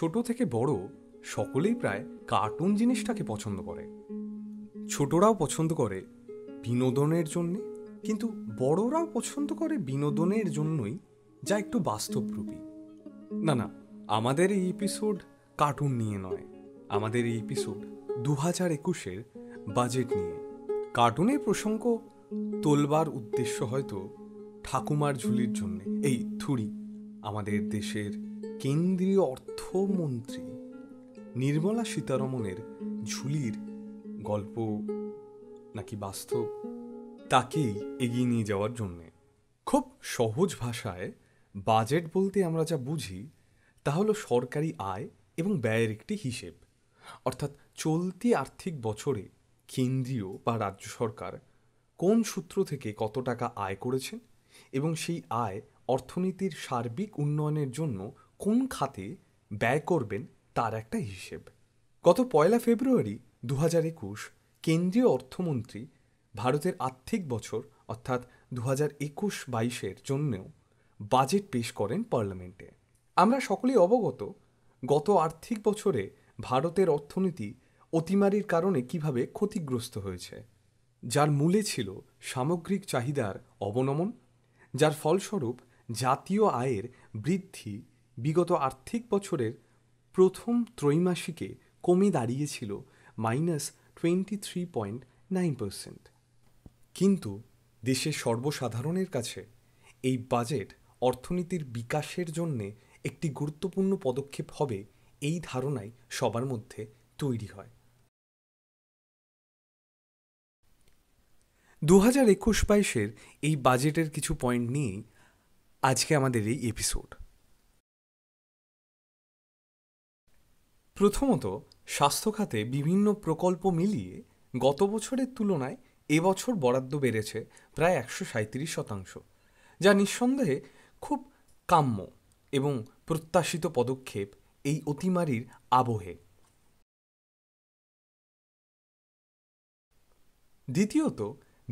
ছোট থেকে বড় সকলেই প্রায় কার্টুন জিনিসটাকে পছন্দ করে ছোটরাও পছন্দ করে বিনোদনের জন্যে কিন্তু বড়রাও পছন্দ করে বিনোদনের জন্যই যা একটু বাস্তবরূপী না না আমাদের এই এপিসোড কার্টুন নিয়ে নয় আমাদের এই এপিসোড দু হাজার একুশের বাজেট নিয়ে কার্টুনের প্রসঙ্গ তোলবার উদ্দেশ্য হয়তো ঠাকুমার ঝুলির জন্যে এই থুরি আমাদের দেশের কেন্দ্রীয় অর্থমন্ত্রী নির্মলা সীতারমণের ঝুলির গল্প নাকি বাস্তব তাকেই এগিয়ে নিয়ে যাওয়ার জন্যে খুব সহজ ভাষায় বাজেট বলতে আমরা যা বুঝি তা হলো সরকারি আয় এবং ব্যয়ের একটি হিসেব অর্থাৎ চলতি আর্থিক বছরে কেন্দ্রীয় বা রাজ্য সরকার কোন সূত্র থেকে কত টাকা আয় করেছেন এবং সেই আয় অর্থনীতির সার্বিক উন্নয়নের জন্য কোন খাতে ব্যয় করবেন তার একটা হিসেব গত পয়লা ফেব্রুয়ারি দু হাজার একুশ কেন্দ্রীয় অর্থমন্ত্রী ভারতের আর্থিক বছর অর্থাৎ দু হাজার একুশ বাইশের জন্যেও বাজেট পেশ করেন পার্লামেন্টে আমরা সকলেই অবগত গত আর্থিক বছরে ভারতের অর্থনীতি অতিমারির কারণে কিভাবে ক্ষতিগ্রস্ত হয়েছে যার মূলে ছিল সামগ্রিক চাহিদার অবনমন যার ফলস্বরূপ জাতীয় আয়ের বৃদ্ধি বিগত আর্থিক বছরের প্রথম ত্রৈমাসিকে কমে দাঁড়িয়েছিল minus twenty three point nine percent কিন্তু দেশের সর্বসাধারণের কাছে এই বাজেট অর্থনীতির বিকাশের জন্যে একটি গুরুত্বপূর্ণ পদক্ষেপ হবে এই ধারণাই সবার মধ্যে তৈরি হয় দু হাজার একুশ বাইশের এই বাজেটের কিছু পয়েন্ট নিয়েই আজকে আমাদের এই এপিসোড প্রথমত স্বাস্থ্যখাতে বিভিন্ন প্রকল্প মিলিয়ে গত বছরের তুলনায় এবছর বরাদ্দ বেড়েছে প্রায় একশো সাঁত্রিশ শতাংশ যা নিঃসন্দেহে খুব কাম্য এবং প্রত্যাশিত পদক্ষেপ এই অতিমারির আবহে দ্বিতীয়ত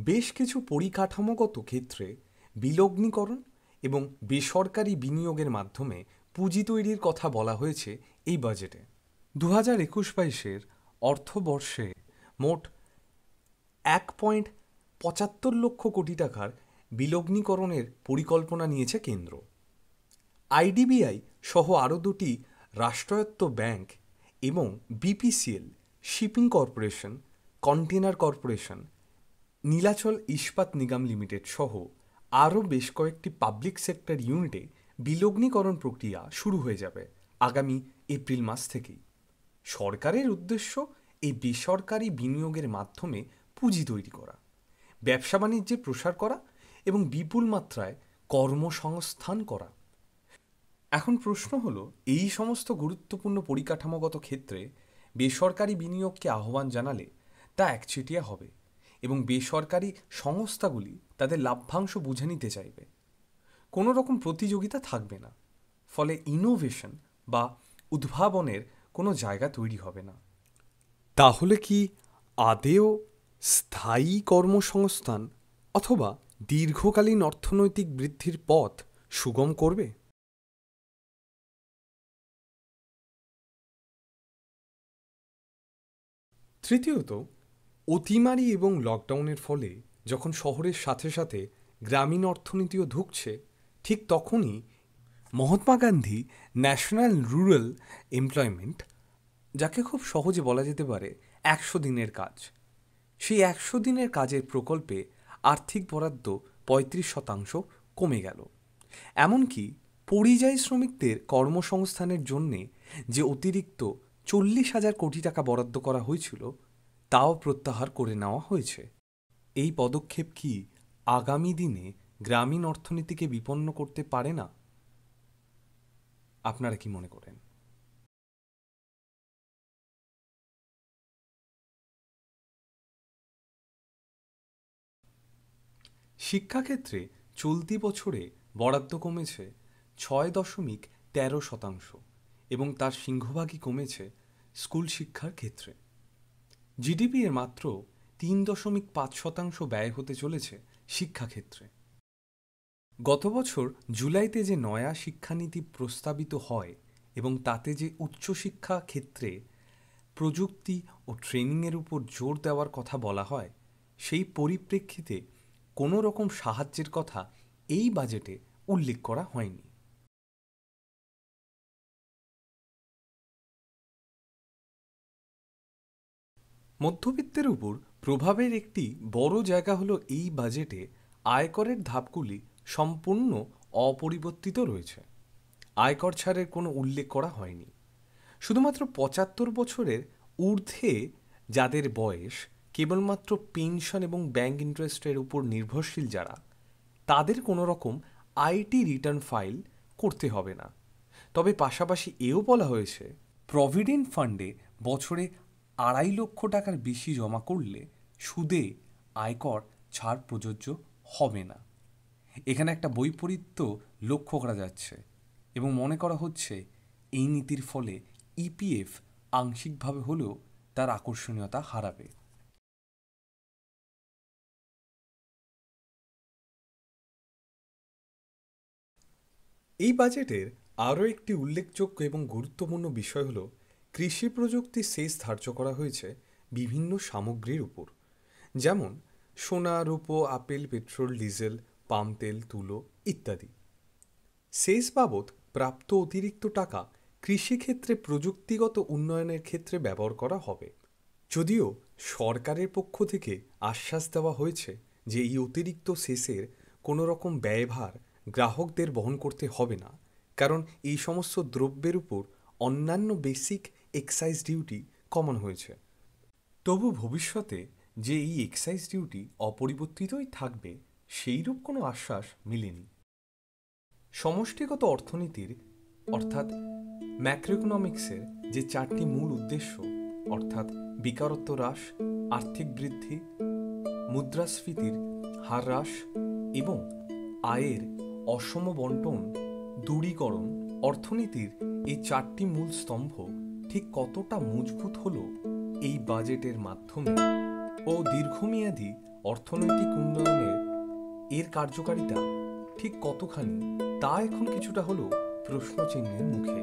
বেশ কিছু পরিকাঠামোগত ক্ষেত্রে বিলগ্নীকরণ এবং বেসরকারি বিনিয়োগের মাধ্যমে পুঁজি তৈরির কথা বলা হয়েছে এই বাজেটে দু হাজার একুশ বাইশের অর্থবর্ষে মোট এক পয়েন্ট পঁচাত্তর লক্ষ কোটি টাকার বিলগ্নিকরণের পরিকল্পনা নিয়েছে কেন্দ্র আইডিবিআই সহ আরও দুটি রাষ্ট্রায়ত্ত ব্যাংক এবং BPCL shipping corporation container corporation Neelachal Ispat Nigam limited সহ আরও বেশ কয়েকটি পাবলিক সেক্টর ইউনিটে বিলগ্নিকরণ প্রক্রিয়া শুরু হয়ে যাবে আগামী এপ্রিল মাস থেকেই সরকারের উদ্দেশ্য এই বেসরকারি বিনিয়োগের মাধ্যমে পুঁজি তৈরি করা ব্যবসা বাণিজ্যের প্রসার করা এবং বিপুল মাত্রায় কর্মসংস্থান করা এখন প্রশ্ন হল এই সমস্ত গুরুত্বপূর্ণ পরিকাঠামোগত ক্ষেত্রে বেসরকারি বিনিয়োগকে আহ্বান জানালে তা একচেটিয়া হবে এবং বেসরকারি সংস্থাগুলি তাদের লাভ্যাংশ বুঝে নিতে চাইবে কোনো রকম প্রতিযোগিতা থাকবে না ফলে ইনোভেশন বা উদ্ভাবনের কোনো জায়গা তৈরি হবে না তাহলে কি আদেও স্থায়ী কর্মসংস্থান অথবা দীর্ঘকালীন অর্থনৈতিক বৃদ্ধির পথ সুগম করবে তৃতীয়ত অতিমারি এবং লকডাউনের ফলে যখন শহরের সাথে সাথে গ্রামীণ অর্থনীতিও ঢুকছে ঠিক তখনই Mahatma Gandhi national rural employment যাকে খুব সহজে বলা যেতে পারে একশো দিনের কাজ সেই একশো দিনের কাজের প্রকল্পে আর্থিক বরাদ্দ পঁয়ত্রিশ শতাংশ কমে গেল এমনকি পরিযায়ী শ্রমিকদের কর্মসংস্থানের জন্যে যে অতিরিক্ত চল্লিশ হাজার কোটি টাকা বরাদ্দ করা হয়েছিল তাও প্রত্যাহার করে নেওয়া হয়েছে এই পদক্ষেপ কি আগামী দিনে গ্রামীণ অর্থনীতিকে বিপন্ন করতে পারে না আপনারা কি মনে করেন শিক্ষাক্ষেত্রে চলতি বছরে বরাদ্দ কমেছে ছয় দশমিক তেরো শতাংশ এবং তার সিংহভাগই কমেছে স্কুল শিক্ষার ক্ষেত্রে জিডিপি এর মাত্র তিন দশমিক পাঁচ শতাংশ ব্যয় হতে চলেছে শিক্ষাক্ষেত্রে গত বছর জুলাইতে যে নয়া শিক্ষানীতি প্রস্তাবিত হয় এবং তাতে যে উচ্চশিক্ষা ক্ষেত্রে প্রযুক্তি ও ট্রেনিংয়ের উপর জোর দেওয়ার কথা বলা হয় সেই পরিপ্রেক্ষিতে কোনো রকম সাহায্যের কথা এই বাজেটে উল্লেখ করা হয়নি মধ্যবিত্তের উপর প্রভাবের একটি বড় জায়গা হলো এই বাজেটে আয়করের ধাপগুলি সম্পূর্ণ অপরিবর্তিত রয়েছে আয়কর ছাড়ের কোনো উল্লেখ করা হয়নি শুধুমাত্র পঁচাত্তর বছরের ঊর্ধ্বে যাদের বয়স কেবলমাত্র পেনশন এবং ব্যাংক ইন্টারেস্টের উপর নির্ভরশীল যারা তাদের কোনো রকম আইটি রিটার্ন ফাইল করতে হবে না তবে পাশাপাশি এও বলা হয়েছে প্রভিডেন্ট ফান্ডে বছরে আড়াই লক্ষ টাকার বেশি জমা করলে সুদে আয়কর ছাড় প্রযোজ্য হবে না এখানে একটা বৈপরীত্য লক্ষ্য করা যাচ্ছে এবং মনে করা হচ্ছে এই নীতির ফলে ইপিএফ e আংশিকভাবে হলেও তার আকর্ষণীয়তা হারাবে এই বাজেটের আরও একটি উল্লেখযোগ্য এবং গুরুত্বপূর্ণ বিষয় হল কৃষি প্রযুক্তি সেচ ধার্য করা হয়েছে বিভিন্ন সামগ্রীর উপর যেমন সোনা রূপো আপেল পেট্রোল ডিজেল পাম তেল তুলো ইত্যাদি সেচ বাবদ প্রাপ্ত অতিরিক্ত টাকা কৃষিক্ষেত্রে প্রযুক্তিগত উন্নয়নের ক্ষেত্রে ব্যবহার করা হবে যদিও সরকারের পক্ষ থেকে আশ্বাস দেওয়া হয়েছে যে এই অতিরিক্ত সেচের কোনো রকম ব্যয়ভার গ্রাহকদের বহন করতে হবে না কারণ এই সমস্ত দ্রব্যের উপর অন্যান্য বেসিক এক্সাইজ ডিউটি কমন হয়েছে তবু ভবিষ্যতে যে এই এক্সাইজ ডিউটি অপরিবর্তিতই থাকবে সেইরূপ কোনো আশ্বাস মিলেনি সমষ্টিগত অর্থনীতির অর্থাৎ ম্যাক্রোইকোনমিক্সের যে চারটি মূল উদ্দেশ্য অর্থাৎ বেকারত্ব হ্রাস আর্থিক বৃদ্ধি মুদ্রাস্ফীতির হার হ্রাস এবং আয়ের অসম বন্টন দূরীকরণ অর্থনীতির এই চারটি মূল স্তম্ভ ঠিক কতটা মজবুত হল এই বাজেটের মাধ্যমে ও দীর্ঘমেয়াদী অর্থনৈতিক উন্নয়নের এর কার্যকারিতা ঠিক কতখানি তা এখন কিছুটা হলো প্রশ্নচিহ্নের মুখে